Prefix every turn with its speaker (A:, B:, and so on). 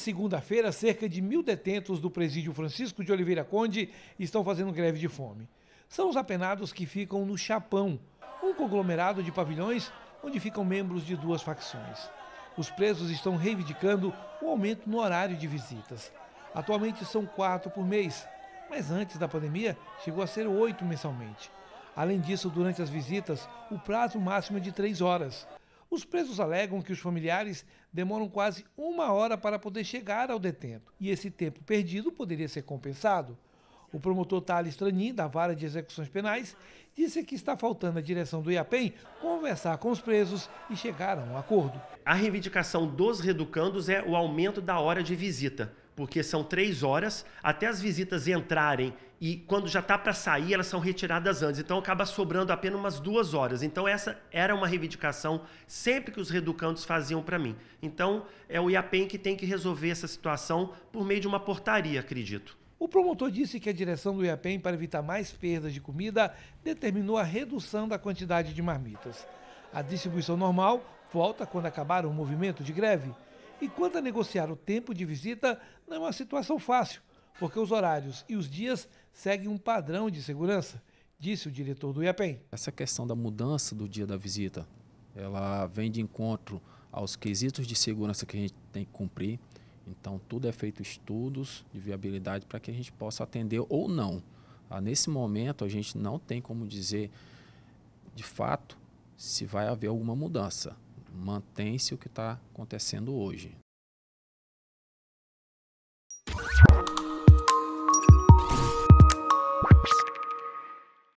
A: segunda-feira, cerca de mil detentos do presídio Francisco de Oliveira Conde estão fazendo greve de fome. São os apenados que ficam no Chapão, um conglomerado de pavilhões onde ficam membros de duas facções. Os presos estão reivindicando o aumento no horário de visitas. Atualmente são quatro por mês, mas antes da pandemia chegou a ser oito mensalmente. Além disso, durante as visitas, o prazo máximo é de três horas. Os presos alegam que os familiares demoram quase uma hora para poder chegar ao detento e esse tempo perdido poderia ser compensado. O promotor Thales Tranin, da Vara de Execuções Penais, disse que está faltando à direção do
B: IAPEM conversar com os presos e chegar a um acordo. A reivindicação dos reeducandos é o aumento da hora de visita porque são três horas até as visitas entrarem e quando já está para sair, elas são retiradas antes. Então acaba sobrando apenas umas duas horas. Então essa era uma reivindicação sempre que os reeducandos faziam para mim. Então é o IAPEM que tem que resolver essa situação por meio de uma portaria, acredito.
A: O promotor disse que a direção do IAPEM, para evitar mais perdas de comida, determinou a redução da quantidade de marmitas. A distribuição normal volta quando acabar o movimento de greve. E quanto a negociar o tempo de visita, não é uma situação fácil, porque os horários e os
C: dias seguem um padrão de segurança, disse o diretor do IAPEM. Essa questão da mudança do dia da visita, ela vem de encontro aos quesitos de segurança que a gente tem que cumprir. Então, tudo é feito estudos de viabilidade para que a gente possa atender ou não. Ah, nesse momento, a gente não tem como dizer de fato se vai haver alguma mudança mantém-se o que está acontecendo hoje.